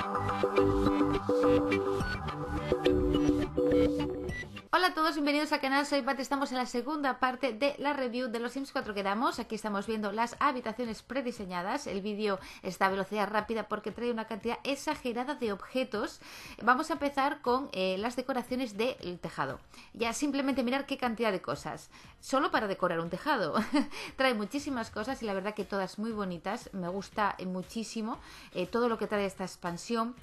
Thank you. Hola a todos, bienvenidos al canal, soy Pat, estamos en la segunda parte de la review de los Sims 4 que damos, aquí estamos viendo las habitaciones prediseñadas, el vídeo está a velocidad rápida porque trae una cantidad exagerada de objetos, vamos a empezar con eh, las decoraciones del tejado, ya simplemente mirar qué cantidad de cosas, solo para decorar un tejado, trae muchísimas cosas y la verdad que todas muy bonitas, me gusta eh, muchísimo eh, todo lo que trae esta expansión,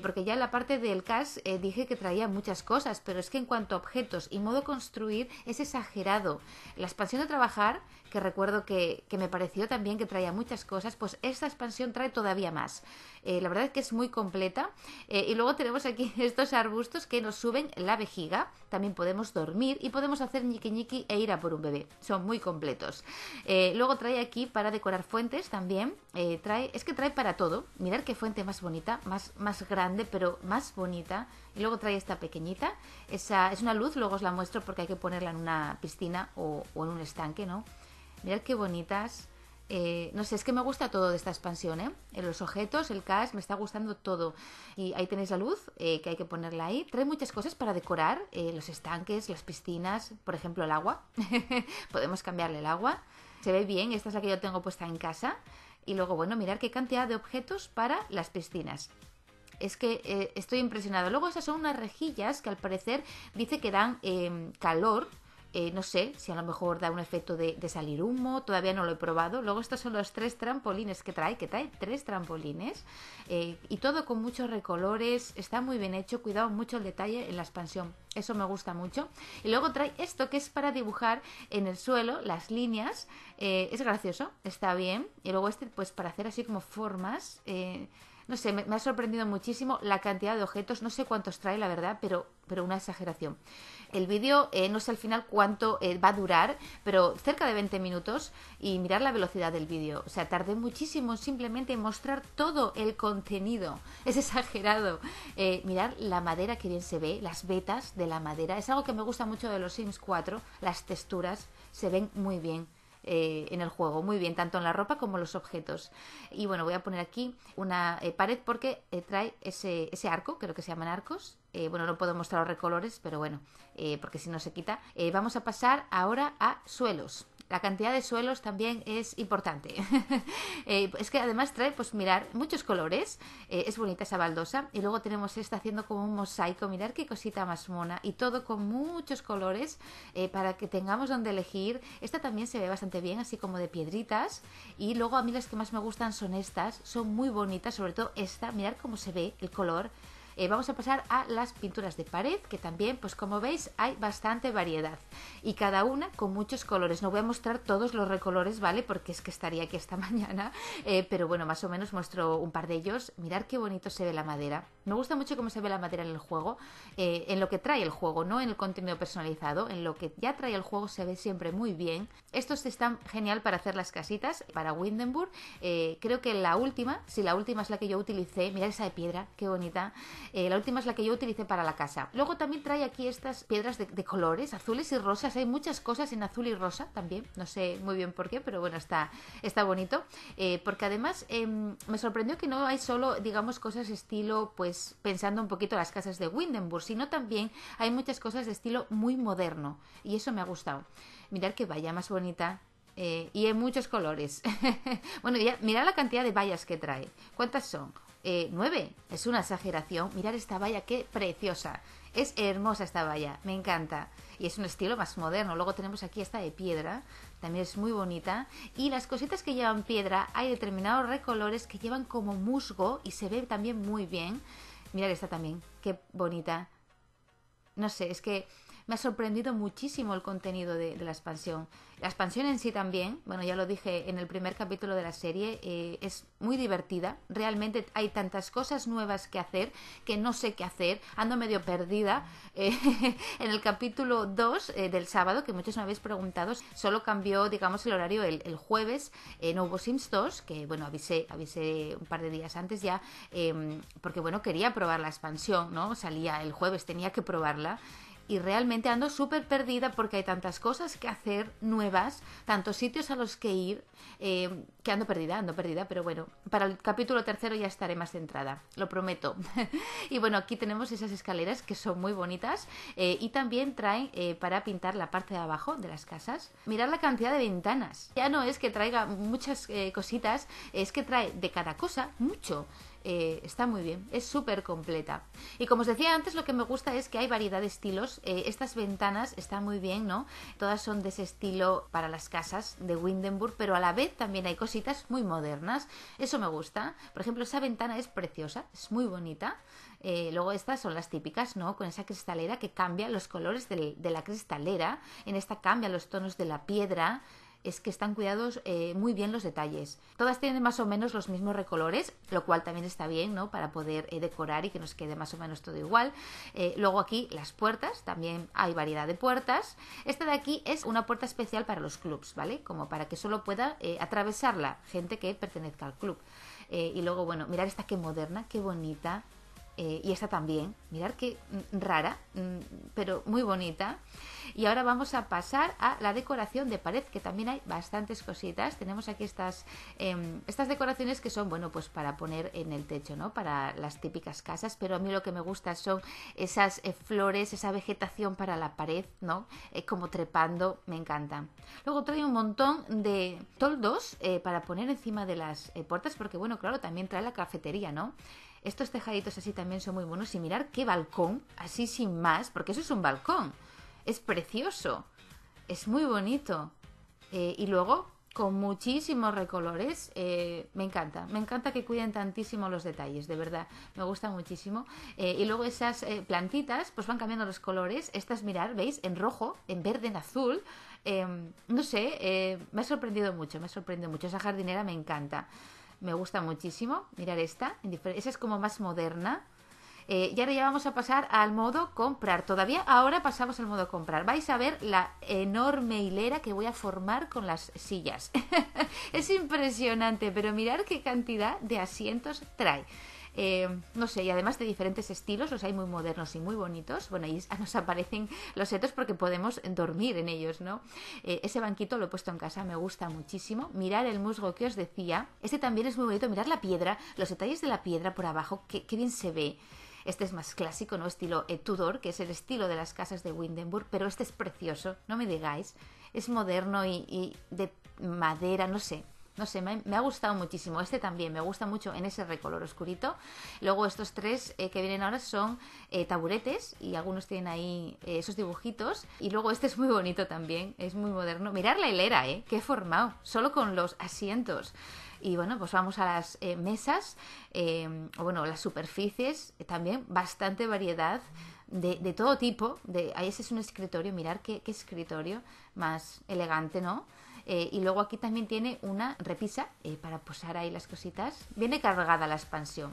porque ya en la parte del CAS dije que traía muchas cosas, pero es que en cuanto a objetos, y modo construir es exagerado. La expansión de trabajar, que recuerdo que, me pareció también que traía muchas cosas, pues esta expansión trae todavía más. Eh, la verdad es que es muy completa. Eh, y luego tenemos aquí estos arbustos que nos suben la vejiga. También podemos dormir y podemos hacer ñiqui ñiqui e ir a por un bebé. Son muy completos. Eh, luego trae aquí para decorar fuentes también. trae, es que trae para todo. mirar qué fuente más bonita, más, más grande, pero más bonita. Y luego trae esta pequeñita. Esa, es una luz luego os la muestro porque hay que ponerla en una piscina o, en un estanque, ¿no? Mirad qué bonitas. Eh, no sé, es que me gusta todo de esta expansión, ¿eh? eh los objetos, el cash, me está gustando todo. Y ahí tenéis la luz, eh, que hay que ponerla ahí. Trae muchas cosas para decorar, los estanques, las piscinas, por ejemplo, el agua. Podemos cambiarle el agua. Se ve bien, esta es la que yo tengo puesta en casa. Y luego, bueno, mirar qué cantidad de objetos para las piscinas es que eh, estoy impresionado Luego esas son unas rejillas que al parecer dice que dan em, calor. Eh, no sé si a lo mejor da un efecto de, salir humo, todavía no lo he probado. Luego estos son los tres trampolines que trae, que trae tres trampolines eh, y todo con muchos recolores, está muy bien hecho, cuidado mucho el detalle en la expansión, eso me gusta mucho. Y luego trae esto que es para dibujar en el suelo las líneas, es gracioso, está bien. Y luego este pues para hacer así como formas, no sé, me, ha sorprendido muchísimo la cantidad de objetos, no sé cuántos trae la verdad, pero, una exageración. El vídeo, eh, no sé al final cuánto eh, va a durar, pero cerca de 20 minutos y mirar la velocidad del vídeo. O sea, tardé muchísimo simplemente en mostrar todo el contenido. Es exagerado. Eh, mirar la madera que bien se ve, las vetas de la madera. Es algo que me gusta mucho de los Sims 4, las texturas se ven muy bien. Eh, en el juego. Muy bien, tanto en la ropa como en los objetos. Y bueno, voy a poner aquí una eh, pared porque eh, trae ese, ese arco, creo que se llaman arcos. bueno, no puedo mostrar los recolores, pero bueno, porque si no se quita. vamos a pasar ahora a suelos. La cantidad de suelos también es importante. Eh, es que además trae, pues mirar, muchos colores. Eh, es bonita esa baldosa. Y luego tenemos esta haciendo como un mosaico. Mirar qué cosita más mona. Y todo con muchos colores eh, para que tengamos donde elegir. Esta también se ve bastante bien, así como de piedritas. Y luego a mí las que más me gustan son estas. Son muy bonitas, sobre todo esta. Mirar cómo se ve el color. Eh, vamos a pasar a las pinturas de pared, que también, pues como veis, hay bastante variedad y cada una con muchos colores. No voy a mostrar todos los recolores, ¿vale? Porque es que estaría aquí esta mañana, eh, pero bueno, más o menos muestro un par de ellos. Mirad qué bonito se ve la madera. Me gusta mucho cómo se ve la madera en el juego, eh, en lo que trae el juego, no en el contenido personalizado, en lo que ya trae el juego se ve siempre muy bien. Estos están genial para hacer las casitas, para Windenburg. creo que la última, si la última es la que yo utilicé, mirad esa de piedra, qué bonita. Eh, la última es la que yo utilicé para la casa. Luego también trae aquí estas piedras de, colores, azules y rosas. Hay muchas cosas en azul y rosa también. No sé muy bien por qué, pero bueno, está, bonito. Eh, porque además em, me sorprendió que no hay solo, digamos, cosas estilo, pues pensando un poquito las casas de Windenburg, sino también hay muchas cosas de estilo muy moderno. Y eso me ha gustado. Mirar qué valla más bonita, eh, y en muchos colores. bueno, ya, mira la cantidad de vallas que trae. ¿Cuántas son? eh, 9. Es una exageración. Mirar esta valla, qué preciosa. Es hermosa esta valla, me encanta. Y es un estilo más moderno. Luego tenemos aquí esta de piedra, también es muy bonita. Y las cositas que llevan piedra, hay determinados recolores que llevan como musgo y se ve también muy bien. mirad esta también, qué bonita. No sé, es que me ha sorprendido muchísimo el contenido de, la expansión. La expansión en sí también, bueno, ya lo dije en el primer capítulo de la serie, eh, es muy divertida. Realmente hay tantas cosas nuevas que hacer que no sé qué hacer. Ando medio perdida. Eh, en el capítulo 2 eh, del sábado, que muchos me habéis preguntado, solo cambió, digamos, el horario el, jueves. en nuevo Sims 2, que bueno, avisé, avisé un par de días antes ya, em, porque bueno, quería probar la expansión, ¿no? Salía el jueves, tenía que probarla y realmente ando súper perdida porque hay tantas cosas que hacer nuevas, tantos sitios a los que ir, eh, que ando perdida, ando perdida, pero bueno, para el capítulo tercero ya estaré más centrada, lo prometo. y bueno, aquí tenemos esas escaleras que son muy bonitas eh, y también traen eh, para pintar la parte de abajo de las casas. Mirad la cantidad de ventanas. Ya no es que traiga muchas cositas, es que trae de cada cosa mucho. Eh, está muy bien, es súper completa. Y como os decía antes, lo que me gusta es que hay variedad de estilos. Eh, estas ventanas están muy bien, ¿no? Todas son de ese estilo para las casas de Windenburg, pero a la vez también hay cositas muy modernas. Eso me gusta. Por ejemplo, esa ventana es preciosa, es muy bonita. Eh, luego estas son las típicas, ¿no? Con esa cristalera que cambia los colores de la cristalera. En esta cambia los tonos de la piedra es que están cuidados eh, muy bien los detalles. Todas tienen más o menos los mismos recolores, lo cual también está bien, ¿no? Para poder eh, decorar y que nos quede más o menos todo igual. Eh, luego aquí las puertas, también hay variedad de puertas. Esta de aquí es una puerta especial para los clubs, ¿vale? Como para que solo pueda atravesarla gente que pertenezca al club. y luego, bueno, mirar esta que moderna, qué bonita eh, y esta también, mirar qué mm, rara, mm, pero muy bonita. Y ahora vamos a pasar a la decoración de pared, que también hay bastantes cositas. Tenemos aquí estas, em, estas decoraciones que son, bueno, pues para poner en el techo, ¿no? Para las típicas casas, pero a mí lo que me gusta son esas eh, flores, esa vegetación para la pared, ¿no? Eh, como trepando, me encantan. Luego trae un montón de toldos para poner encima de las puertas, porque bueno, claro, también trae la cafetería, ¿no? Estos tejaditos así también son muy buenos. Y mirar qué balcón, así sin más, porque eso es un balcón. Es precioso. Es muy bonito. Eh, y luego, con muchísimos recolores. Eh, me encanta, me encanta que cuiden tantísimo los detalles, de verdad, me gusta muchísimo. Eh, y luego esas plantitas, pues van cambiando los colores. Estas, mirar, ¿veis? En rojo, en verde, en azul. Em, no sé, me ha sorprendido mucho, me ha sorprendido mucho. Esa jardinera me encanta. Me gusta muchísimo. Mirar esta. Esa es como más moderna. Eh, y ahora ya vamos a pasar al modo comprar. Todavía ahora pasamos al modo comprar. Vais a ver la enorme hilera que voy a formar con las sillas. es impresionante, pero mirad qué cantidad de asientos trae. Eh, no sé, y además de diferentes estilos, los hay muy modernos y muy bonitos. Bueno, ahí nos aparecen los setos porque podemos dormir en ellos, ¿no? Eh, ese banquito lo he puesto en casa, me gusta muchísimo. Mirar el musgo que os decía, este también es muy bonito, mirar la piedra, los detalles de la piedra por abajo, qué, bien se ve. Este es más clásico, ¿no? Estilo Tudor, que es el estilo de las casas de Windenburg, pero este es precioso, no me digáis. Es moderno y de madera, no sé no sé, me, ha gustado muchísimo. Este también me gusta mucho en ese recolor oscurito. Luego estos tres eh, que vienen ahora son eh, taburetes y algunos tienen ahí eh, esos dibujitos. Y luego este es muy bonito también, es muy moderno. Mirar la hilera, ¿eh? qué formado, solo con los asientos. Y bueno, pues vamos a las mesas, o bueno, las superficies, también bastante variedad. De, todo tipo. De, ahí ese es un escritorio, mirar qué, escritorio más elegante, ¿no? Eh, y luego aquí también tiene una repisa eh, para posar ahí las cositas. Viene cargada la expansión.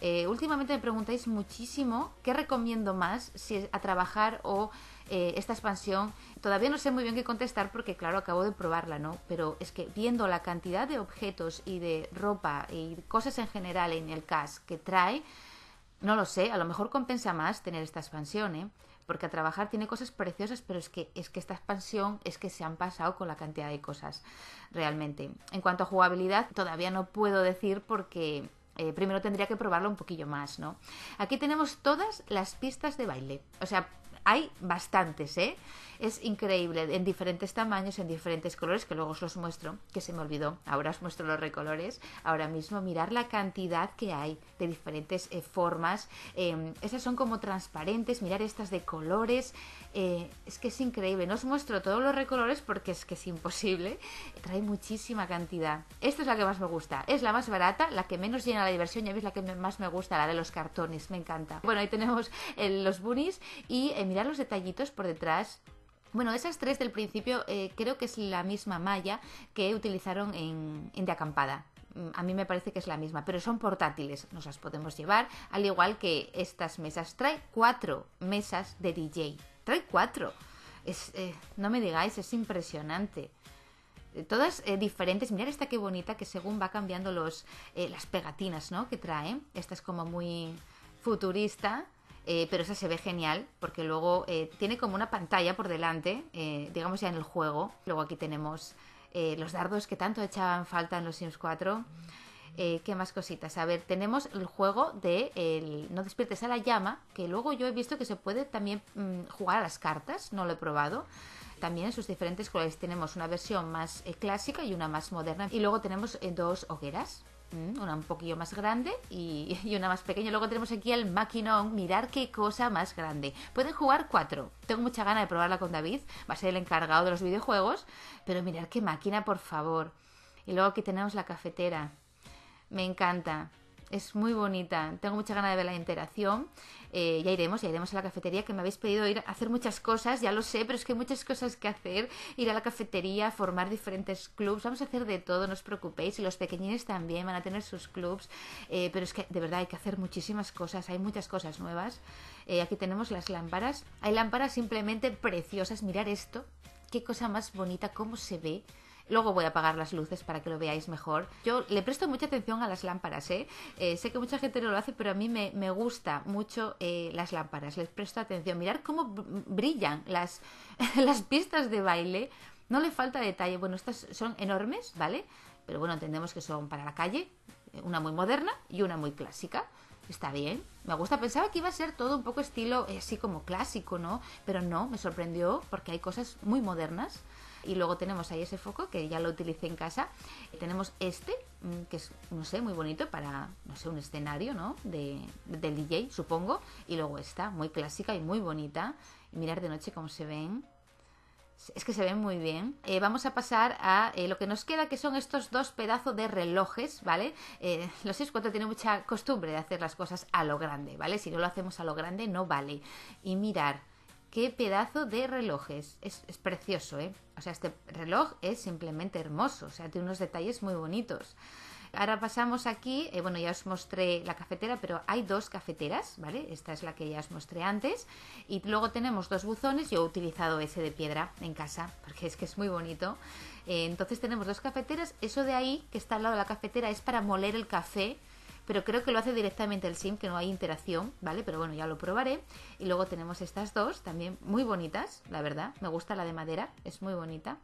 Eh, últimamente me preguntáis muchísimo qué recomiendo más, si es a trabajar o esta expansión. Todavía no sé muy bien qué contestar porque, claro, acabo de probarla, ¿no? Pero es que viendo la cantidad de objetos y de ropa y cosas en general en el CAS que trae, no lo sé, a lo mejor compensa más tener esta expansión, ¿eh? porque a trabajar tiene cosas preciosas, pero es que, es que esta expansión es que se han pasado con la cantidad de cosas realmente. En cuanto a jugabilidad, todavía no puedo decir porque eh, primero tendría que probarlo un poquillo más, ¿no? Aquí tenemos todas las pistas de baile, o sea, hay bastantes, ¿eh? Es increíble, en diferentes tamaños, en diferentes colores, que luego os los muestro, que se me olvidó. Ahora os muestro los recolores. Ahora mismo, mirar la cantidad que hay de diferentes eh, formas. Em, esas son como transparentes, mirar estas de colores. Eh, es que es increíble. No os muestro todos los recolores porque es que es imposible. Trae muchísima cantidad. Esta es la que más me gusta. Es la más barata, la que menos llena la diversión. Ya veis la que más me gusta, la de los cartones. Me encanta. Bueno, ahí tenemos eh, los bunnies y en mirad los detallitos por detrás. Bueno, esas tres del principio eh, creo que es la misma malla que utilizaron en, de acampada mm, a mí me parece que es la misma, pero son portátiles, nos las podemos llevar, al igual que estas mesas. Trae cuatro mesas de DJ, trae cuatro. Eh, no me digáis, es impresionante. Eh, todas diferentes. Mirad esta qué bonita que según va cambiando los, las pegatinas que trae. Esta es como muy futurista. Eh, pero esa se ve genial porque luego eh, tiene como una pantalla por delante, eh, digamos ya en el juego. Luego aquí tenemos los dardos que tanto echaban falta en los Sims 4. ¿Qué más cositas? A ver, tenemos el juego de el No despiertes a la llama, que luego yo he visto que se puede también mm, jugar a las cartas, no lo he probado. También en sus diferentes colores tenemos una versión más clásica y una más moderna. Y luego tenemos dos hogueras Mm, una un poquillo más grande y, una más pequeña. Luego tenemos aquí el maquinón. Mirar qué cosa más grande. Pueden jugar cuatro. Tengo mucha gana de probarla con David. Va a ser el encargado de los videojuegos. Pero mirar qué máquina, por favor. Y luego aquí tenemos la cafetera. Me encanta es muy bonita. Tengo mucha ganas de ver la interacción. Eh, ya iremos, ya iremos a la cafetería, que me habéis pedido ir a hacer muchas cosas, ya lo sé, pero es que hay muchas cosas que hacer. Ir a la cafetería, formar diferentes clubs, vamos a hacer de todo, no os preocupéis. Y los pequeñines también van a tener sus clubs, eh, pero es que de verdad hay que hacer muchísimas cosas, hay muchas cosas nuevas. Eh, aquí tenemos las lámparas. Hay lámparas simplemente preciosas. Mirar esto, qué cosa más bonita, cómo se ve. Luego voy a apagar las luces para que lo veáis mejor. Yo le presto mucha atención a las lámparas, ¿eh? eh sé que mucha gente no lo hace, pero a mí me, gusta mucho eh, las lámparas. Les presto atención. Mirar cómo brillan las, las pistas de baile. No le falta detalle. Bueno, estas son enormes, ¿vale? Pero bueno, entendemos que son para la calle. Una muy moderna y una muy clásica está bien, me gusta. Pensaba que iba a ser todo un poco estilo eh, así como clásico, ¿no? Pero no, me sorprendió porque hay cosas muy modernas y luego tenemos ahí ese foco que ya lo utilicé en casa. Eh, tenemos este, mm, que es, no sé, muy bonito para, no sé, un escenario, ¿no? De, del DJ, supongo. Y luego esta, muy clásica y muy bonita. Y mirar de noche cómo se ven. Es que se ven muy bien. Eh, vamos a pasar a eh, lo que nos queda, que son estos dos pedazos de relojes, ¿vale? los 6-4 tiene mucha costumbre de hacer las cosas a lo grande, ¿vale? Si no lo hacemos a lo grande, no vale. Y mirar, Qué pedazo de relojes. Es, precioso, ¿eh? O sea, este reloj es simplemente hermoso. O sea, tiene unos detalles muy bonitos. Ahora pasamos aquí, eh, bueno, ya os mostré la cafetera, pero hay dos cafeteras, ¿vale? Esta es la que ya os mostré antes. Y luego tenemos dos buzones, yo he utilizado ese de piedra en casa, porque es que es muy bonito. Eh, entonces tenemos dos cafeteras, eso de ahí, que está al lado de la cafetera, es para moler el café pero creo que lo hace directamente el SIM, que no hay interacción, ¿vale? Pero bueno, ya lo probaré. Y luego tenemos estas dos, también muy bonitas, la verdad. Me gusta la de madera, es muy bonita.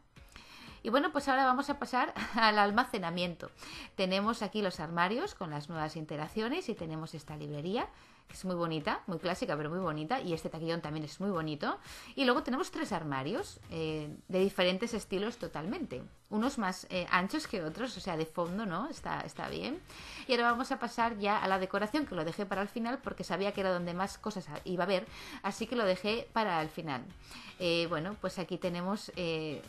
Y bueno, pues ahora vamos a pasar al almacenamiento. Tenemos aquí los armarios con las nuevas interacciones y tenemos esta librería es muy bonita, muy clásica, pero muy bonita. Y este taquillón también es muy bonito. Y luego tenemos tres armarios eh, de diferentes estilos totalmente. Unos más eh, anchos que otros, o sea, de fondo, ¿no? Está, bien. Y ahora vamos a pasar ya a la decoración, que lo dejé para el final porque sabía que era donde más cosas iba a haber. Así que lo dejé para el final. Eh, bueno, pues aquí tenemos,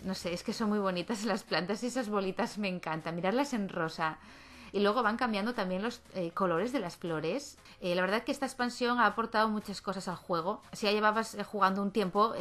no sé, es que son muy bonitas las plantas y esas bolitas me encantan. Mirarlas en rosa. Y luego van cambiando también los eh, colores de las flores. Eh, la verdad que esta expansión ha aportado muchas cosas al juego. Si ya llevabas eh, jugando un tiempo,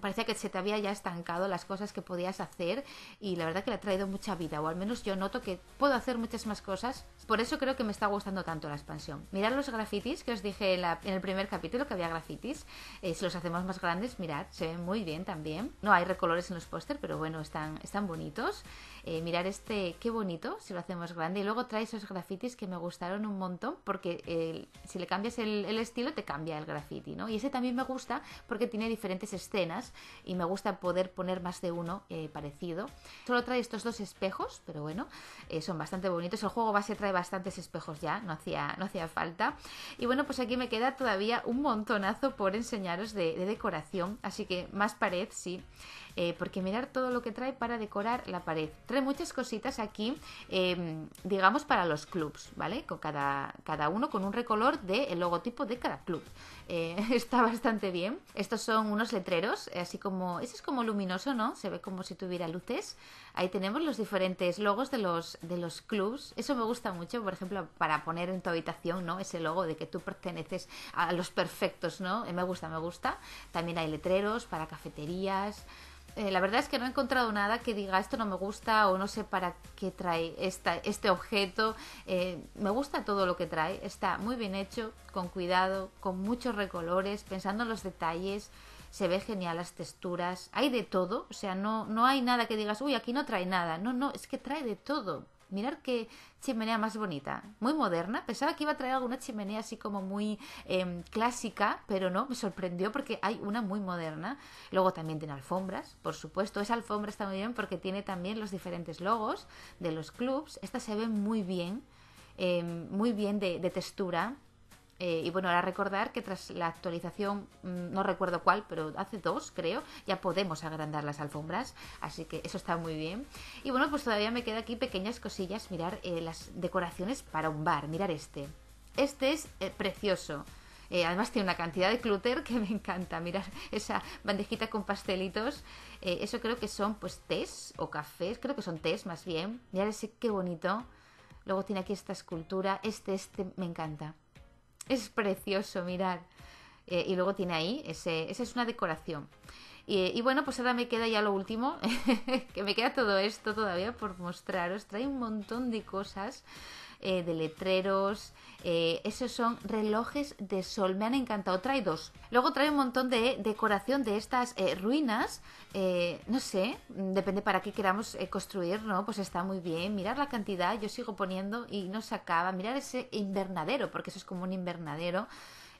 parecía que se te había ya estancado las cosas que podías hacer y la verdad que le ha traído mucha vida, o al menos yo noto que puedo hacer muchas más cosas. Por eso creo que me está gustando tanto la expansión. Mirad los grafitis que os dije en, el primer capítulo que había grafitis. si los hacemos más grandes, mirad, se ven muy bien también. No hay recolores en los póster, pero bueno, están, están bonitos. Eh, mirar este, qué bonito, si lo hacemos grande. Y luego trae esos grafitis que me gustaron un montón, porque si le cambias el, estilo, te cambia el graffiti, ¿no? Y ese también me gusta porque tiene diferentes escenas y me gusta poder poner más de uno eh, parecido. Solo trae estos dos espejos, pero bueno, eh, son bastante bonitos. El juego base trae bastantes espejos ya, no hacía, no hacía falta. Y bueno, pues aquí me queda todavía un montonazo por enseñaros de, de decoración, así que más pared, sí. Eh, porque mirar todo lo que trae para decorar la pared. Trae muchas cositas aquí, em, digamos, para los clubs, ¿vale? Con cada, uno con un recolor del logotipo de cada club. Eh, está bastante bien. Estos son unos letreros, eh, así como, ese es como luminoso, ¿no? Se ve como si tuviera luces. Ahí tenemos los diferentes logos de los, de los clubs. Eso me gusta mucho, por ejemplo, para poner en tu habitación, ¿no? Ese logo de que tú perteneces a los perfectos, ¿no? Me gusta, me gusta. También hay letreros para cafeterías, eh, la verdad es que no he encontrado nada que diga esto no me gusta o no sé para qué trae este objeto. Eh, me gusta todo lo que trae, está muy bien hecho, con cuidado, con muchos recolores, pensando en los detalles, se ve genial las texturas, hay de todo, o sea, no, no hay nada que digas, uy, aquí no trae nada, no, no, es que trae de todo. Mirar qué chimenea más bonita, muy moderna. Pensaba que iba a traer alguna chimenea así como muy em, clásica, pero no, me sorprendió porque hay una muy moderna. Luego también tiene alfombras, por supuesto. Esa alfombra está muy bien porque tiene también los diferentes logos de los clubs. Esta se ve muy bien, em, muy bien de textura eh, y bueno, ahora recordar que tras la actualización, mm, no recuerdo cuál, pero hace dos creo, ya podemos agrandar las alfombras, así que eso está muy bien. Y bueno, pues todavía me quedan aquí pequeñas cosillas, mirar eh, las decoraciones para un bar, mirar este. Este es eh, precioso. además tiene una cantidad de clúter que me encanta. Mirar esa bandejita con pastelitos. eso creo que son pues tés o cafés. Creo que son tés más bien. Mirar ese qué bonito. Luego tiene aquí esta escultura. Este, este me encanta es precioso, mirad. Eh, y luego tiene ahí, ese, esa es una decoración. y, bueno, pues ahora me queda ya lo último, que me queda todo esto todavía por mostraros. Trae un montón de cosas eh, de letreros. Eh, esos son relojes de sol. Me han encantado. Trae dos. Luego trae un montón de decoración de estas eh, ruinas. no sé, mm, depende para qué queramos construir, ¿no? Pues está muy bien. Mirar la cantidad. Yo sigo poniendo y no se acaba. Mirar ese invernadero, porque eso es como un invernadero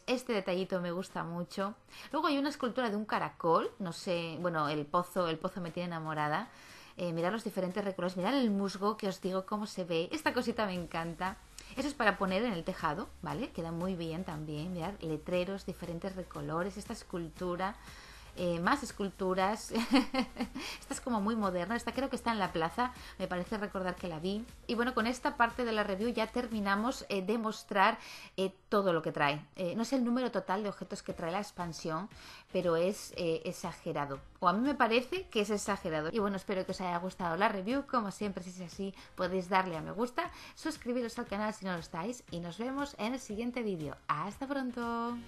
este detallito me gusta mucho. Luego hay una escultura de un caracol, no sé, bueno, el pozo, el pozo me tiene enamorada eh, mirad los diferentes recolores. mirar el musgo que os digo cómo se ve, esta cosita me encanta. Eso es para poner en el tejado, ¿vale? Queda muy bien también, mirad letreros, diferentes recolores, esta escultura. Eh, más esculturas. esta es como muy moderna, esta creo que está en la plaza, me parece recordar que la vi. Y bueno, con esta parte de la review ya terminamos eh, de mostrar eh, todo lo que trae. no es el número total de objetos que trae la expansión, pero es exagerado. O a mí me parece que es exagerado. Y bueno, espero que os haya gustado la review. Como siempre, si es así, podéis darle a me gusta, suscribiros al canal si no lo estáis y nos vemos en el siguiente vídeo. ¡Hasta pronto!